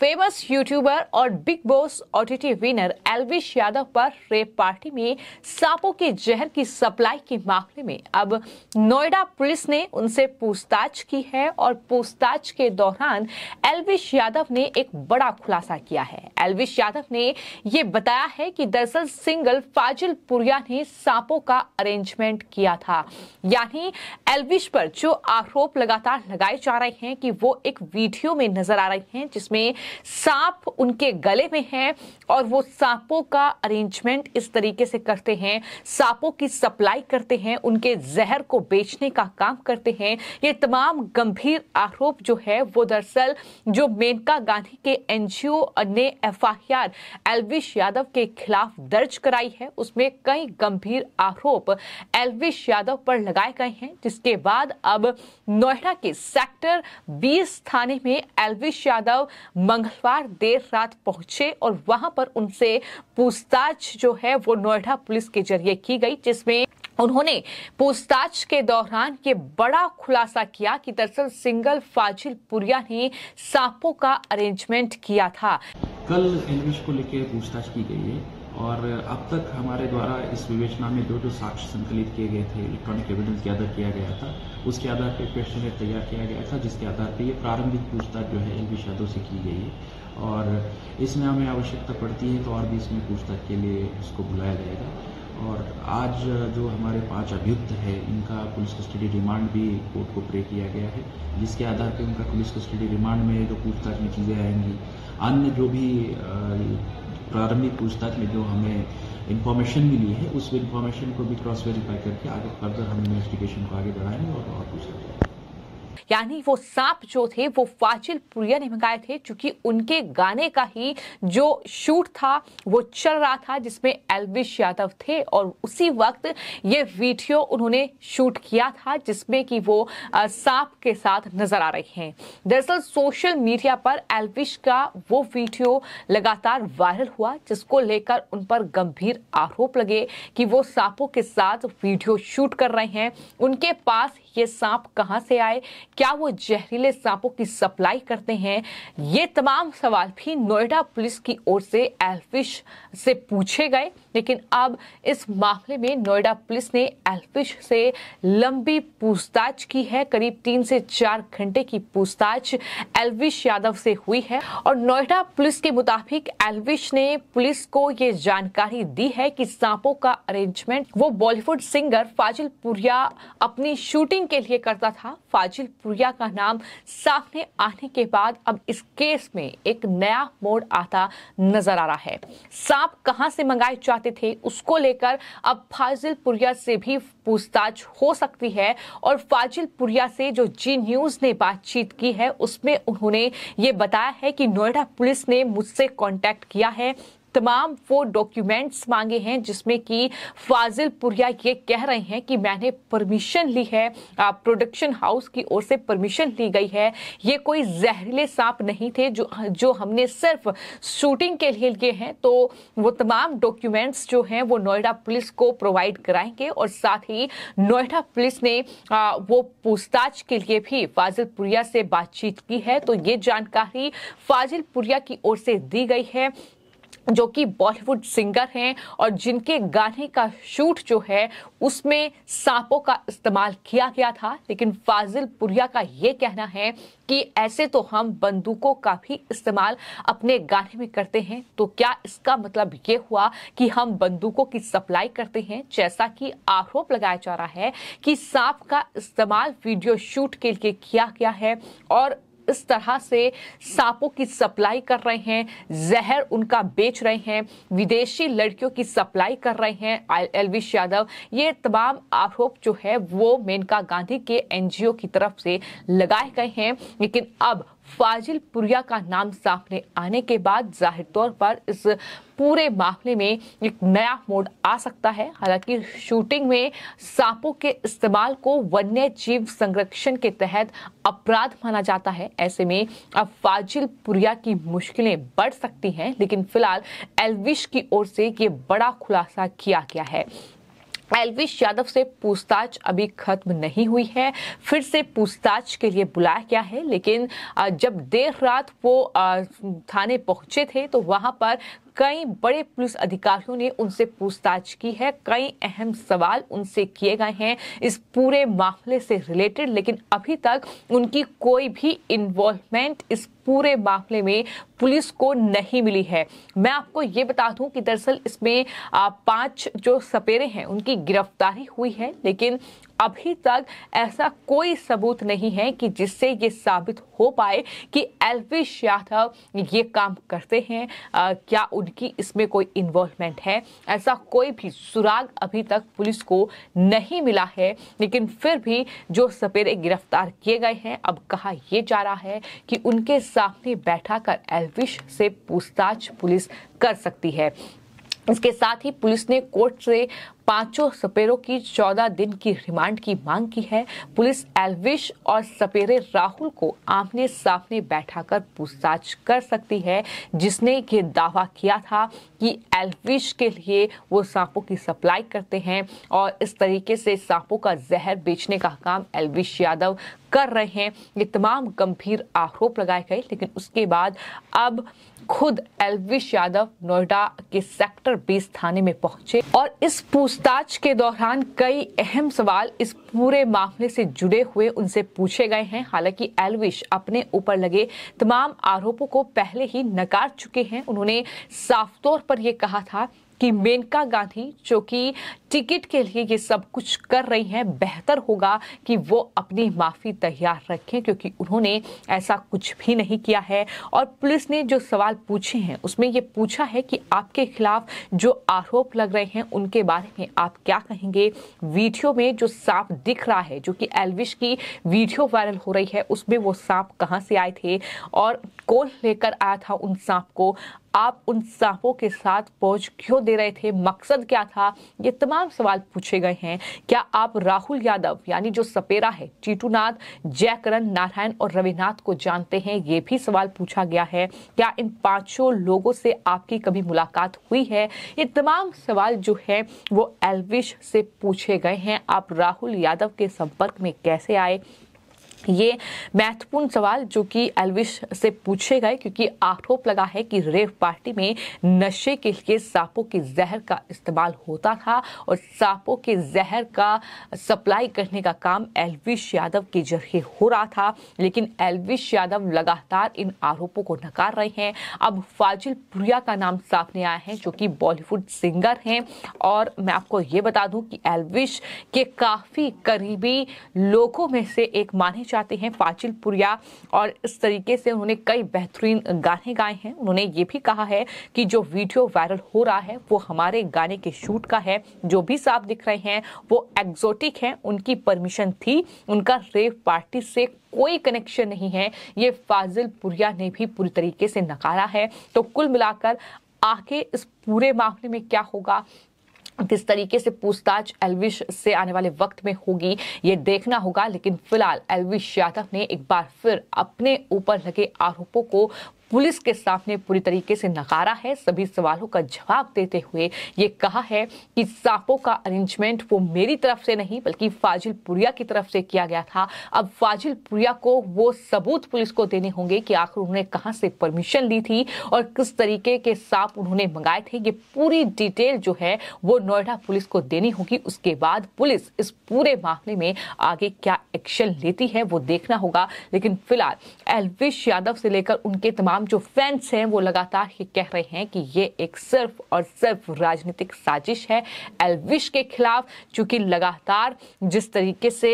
famous YouTuber और Bigg Boss OTT winner Elvish Yadav पर rave party में सांपों के जहर की सप्लाई के मामले में अब नोएडा पुलिस ने उनसे पूछताछ की है और पूछताछ के दौरान एलविश यादव ने एक बड़ा खुलासा किया है एलविश यादव ने यह बताया है कि दरअसल सिंगल फाजिल पुरिया ने सांपों का अरेंजमेंट किया था यानी एलविश पर जो आरोप लगातार लगाए जा रहे हैं कि वो एक वीडियो में नजर आ रहे हैं जिसमें सांप उनके गले में है और वो सांपों का अरेंजमेंट इस तरीके से करते हैं सांपों की सप्लाई करते हैं उनके जहर को बेचने का काम करते हैं ये तमाम गंभीर आरोप जो है वो दरअसल जो मेनका गांधी के एनजीओ ने एफ एलविश यादव के खिलाफ दर्ज कराई है उसमें कई गंभीर आरोप एलविश यादव पर लगाए गए हैं जिसके बाद अब नोएडा के सेक्टर बीस थाने में एलविश यादव मंग मंगलवार देर रात पहुंचे और वहां पर उनसे पूछताछ जो है वो नोएडा पुलिस के जरिए की गई जिसमें उन्होंने पूछताछ के दौरान ये बड़ा खुलासा किया कि दरअसल सिंगल फाजिल पुरिया ने सांपों का अरेंजमेंट किया था कल इंग्लिश को लेकर पूछताछ की गई है और अब तक हमारे द्वारा इस विवेचना में जो जो साक्ष्य संकलित किए गए थे इलेक्ट्रॉनिक एविडेंस गैदर किया गया था उसके आधार पर क्वेश्चन तैयार किया गया था जिसके आधार पर यह प्रारंभिक पूछताछ जो है एल शादो से की गई है और इसमें हमें आवश्यकता पड़ती है तो और भी इसमें पूछताछ के लिए उसको बुलाया जाएगा और आज जो हमारे पांच अभियुक्त है इनका पुलिस कस्टडी रिमांड भी कोर्ट को प्रे किया गया है जिसके आधार पर उनका पुलिस कस्टडी रिमांड में जो पूछताछ में चीज़ें आएंगी अन्य जो भी प्रारंभिक पूछताछ में जो हमें इन्फॉर्मेशन मिली है उस इन्फॉर्मेशन को भी क्रॉस वेरीफाई करके आगे फर्दर हम इन्वेस्टिगेशन को आगे बढ़ाएंगे और और पूछा जाएगा यानी वो सांप जो थे वो फाचिल प्रिया ने मंगाए थे क्योंकि उनके गाने का ही जो शूट था वो चल रहा था जिसमें एलविश यादव थे और उसी वक्त ये वीडियो उन्होंने शूट किया था जिसमें कि वो सांप के साथ नजर आ रहे हैं दरअसल सोशल मीडिया पर एलविश का वो वीडियो लगातार वायरल हुआ जिसको लेकर उन पर गंभीर आरोप लगे कि वो सांपों के साथ वीडियो शूट कर रहे हैं उनके पास ये सांप कहां से आए क्या वो जहरीले सांपों की सप्लाई करते हैं ये तमाम सवाल भी नोएडा पुलिस की ओर से एल्फिश से पूछे गए लेकिन अब इस मामले में नोएडा पुलिस ने एल्फिश से लंबी पूछताछ की है करीब तीन से चार घंटे की पूछताछ एल्विश यादव से हुई है और नोएडा पुलिस के मुताबिक एल्विश ने पुलिस को ये जानकारी दी है कि सांपों का अरेंजमेंट वो बॉलीवुड सिंगर फाजिल पुरिया अपनी शूटिंग शूटिंग के लिए करता था फाजिल पुरिया का नाम सामने आने के बाद अब इस केस में एक नया मोड़ आता नजर आ रहा है सांप कहां से मंगाए जाते थे उसको लेकर अब फाजिल पुरिया से भी पूछताछ हो सकती है और फाजिल पुरिया से जो जी न्यूज ने बातचीत की है उसमें उन्होंने ये बताया है कि नोएडा पुलिस ने मुझसे कॉन्टेक्ट किया है तमाम वो डॉक्यूमेंट्स मांगे हैं जिसमें कि फाजिल पुरिया ये कह रहे हैं कि मैंने परमिशन ली है प्रोडक्शन हाउस की ओर से परमिशन ली गई है ये कोई जहरीले सांप नहीं थे जो जो हमने सिर्फ शूटिंग के लिए लिए हैं तो वो तमाम डॉक्यूमेंट्स जो हैं वो नोएडा पुलिस को प्रोवाइड कराएंगे और साथ ही नोएडा पुलिस ने आ, वो पूछताछ के लिए भी फाजिल पुरिया से बातचीत की है तो ये जानकारी फाजिल पुरिया की ओर से दी गई है जो कि बॉलीवुड सिंगर हैं और जिनके गाने का शूट जो है उसमें सांपों का इस्तेमाल किया गया था लेकिन फाजिल पुरिया का ये कहना है कि ऐसे तो हम बंदूकों का भी इस्तेमाल अपने गाने में करते हैं तो क्या इसका मतलब ये हुआ कि हम बंदूकों की सप्लाई करते हैं जैसा कि आरोप लगाया जा रहा है कि सांप का इस्तेमाल वीडियो शूट के लिए किया गया है और इस तरह से सांपों की सप्लाई कर रहे हैं जहर उनका बेच रहे हैं विदेशी लड़कियों की सप्लाई कर रहे हैं एलविश यादव ये तमाम आरोप जो है वो मेनका गांधी के एनजीओ की तरफ से लगाए गए हैं लेकिन अब फाजिल पुरिया का नाम सामने आने के बाद जाहिर तौर पर इस पूरे मामले में एक नया मोड आ सकता है हालांकि शूटिंग में सांपों के इस्तेमाल को वन्य जीव संरक्षण के तहत अपराध माना जाता है ऐसे में अब फाजिल पुरिया की मुश्किलें बढ़ सकती हैं लेकिन फिलहाल एलविश की ओर से ये बड़ा खुलासा किया गया है एलविश यादव से पूछताछ अभी खत्म नहीं हुई है फिर से पूछताछ के लिए बुलाया गया है लेकिन जब देर रात वो थाने पहुंचे थे तो वहां पर कई बड़े पुलिस अधिकारियों ने उनसे पूछताछ की है कई अहम सवाल उनसे किए गए हैं इस पूरे मामले से रिलेटेड लेकिन अभी तक उनकी कोई भी इन्वॉल्वमेंट इस पूरे मामले में पुलिस को नहीं मिली है मैं आपको ये बता दूं कि दरअसल इसमें पांच जो सपेरे हैं उनकी गिरफ्तारी हुई है लेकिन अभी तक ऐसा कोई सबूत नहीं है कि जिससे ये साबित हो पाए कि एलवेश यादव ये काम करते हैं आ, क्या उनकी इसमें कोई इन्वॉल्वमेंट है ऐसा कोई भी सुराग अभी तक पुलिस को नहीं मिला है लेकिन फिर भी जो सपेरे गिरफ्तार किए गए हैं अब कहा यह जा रहा है कि उनके सामने बैठा कर एलविश से पूछताछ पुलिस कर सकती है इसके साथ ही पुलिस ने कोर्ट से पांचों सपेरों की चौदह दिन की रिमांड की मांग की है पुलिस एलविश और सपेरे राहुल को आमने सामने बैठाकर पूछताछ कर सकती है जिसने ये दावा किया था कि एलविश के लिए वो सांपों की सप्लाई करते हैं और इस तरीके से सांपों का जहर बेचने का काम एलविश यादव कर रहे हैं ये तमाम गंभीर आरोप लगाए गए लेकिन उसके बाद अब खुद एलविश यादव नोएडा के सेक्टर बीस थाने में पहुंचे और इस पूछ पूछताछ के दौरान कई अहम सवाल इस पूरे मामले से जुड़े हुए उनसे पूछे गए हैं हालांकि एलविश अपने ऊपर लगे तमाम आरोपों को पहले ही नकार चुके हैं उन्होंने साफ तौर पर यह कहा था कि मेनका गांधी जो कि टिकट के लिए ये सब कुछ कर रही हैं बेहतर होगा कि वो अपनी माफ़ी तैयार रखें क्योंकि उन्होंने ऐसा कुछ भी नहीं किया है और पुलिस ने जो सवाल पूछे हैं उसमें ये पूछा है कि आपके खिलाफ जो आरोप लग रहे हैं उनके बारे में आप क्या कहेंगे वीडियो में जो सांप दिख रहा है जो कि एलविश की वीडियो वायरल हो रही है उसमें वो सांप कहाँ से आए थे और कौन लेकर आया था उन सांप को आप उन सांपों के साथ पहुंच क्यों दे रहे थे मकसद क्या था ये तमाम सवाल पूछे गए हैं क्या आप राहुल यादव यानी जो सपेरा है चीटू नाथ जयकरण नारायण और रविनाथ को जानते हैं ये भी सवाल पूछा गया है क्या इन पांचों लोगों से आपकी कभी मुलाकात हुई है ये तमाम सवाल जो है वो एलविश से पूछे गए हैं आप राहुल यादव के संपर्क में कैसे आए ये महत्वपूर्ण सवाल जो कि एलविश से पूछे गए क्योंकि आरोप लगा है कि रेव पार्टी में नशे के लिए सांपों के जहर का इस्तेमाल होता था और सांपों के जहर का सप्लाई करने का काम एलविश यादव के जरिए हो रहा था लेकिन एलविश यादव लगातार इन आरोपों को नकार रहे हैं अब फाजिल पुरिया का नाम सामने आया है जो कि बॉलीवुड सिंगर हैं और मैं आपको ये बता दूं कि एलविश के काफ़ी करीबी लोगों में से एक माने जाते हैं फाचिल पुरिया और इस तरीके से उन्होंने कई बेहतरीन गाने गाए हैं उन्होंने ये भी कहा है कि जो वीडियो वायरल हो रहा है वो हमारे गाने के शूट का है जो भी साफ दिख रहे हैं वो एग्जोटिक हैं उनकी परमिशन थी उनका रेव पार्टी से कोई कनेक्शन नहीं है ये फाजिल पुरिया ने भी पूरी तरीके से नकारा है तो कुल मिलाकर आगे इस पूरे मामले में क्या होगा किस तरीके से पूछताछ एलविश से आने वाले वक्त में होगी ये देखना होगा लेकिन फिलहाल एलविश यादव ने एक बार फिर अपने ऊपर लगे आरोपों को पुलिस के सामने पूरी तरीके से नकारा है सभी सवालों का जवाब देते हुए ये कहा है कि सांपों का अरेंजमेंट वो मेरी तरफ से नहीं बल्कि फाजिल पुरिया की तरफ से किया गया था अब फाजिल पुरिया को वो सबूत पुलिस को देने होंगे कि आखिर उन्होंने कहाँ से परमिशन ली थी और किस तरीके के सांप उन्होंने मंगाए थे ये पूरी डिटेल जो है वो नोएडा पुलिस को देनी होगी उसके बाद पुलिस इस पूरे मामले में आगे क्या एक्शन लेती है वो देखना होगा लेकिन फिलहाल एलविश यादव से लेकर उनके तमाम तमाम जो फैंस हैं वो लगातार ये कह रहे हैं कि ये एक सिर्फ और सिर्फ राजनीतिक साजिश है एलविश के खिलाफ चूंकि लगातार जिस तरीके से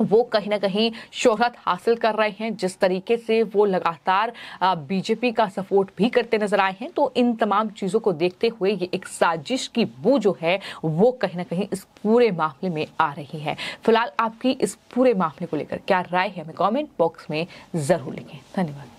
वो कहीं ना कहीं शोहरत हासिल कर रहे हैं जिस तरीके से वो लगातार बीजेपी का सपोर्ट भी करते नजर आए हैं तो इन तमाम चीज़ों को देखते हुए ये एक साजिश की बू जो है वो कहीं ना कहीं इस पूरे मामले में आ रही है फिलहाल आपकी इस पूरे मामले को लेकर क्या राय है हमें कमेंट बॉक्स में ज़रूर लिखें धन्यवाद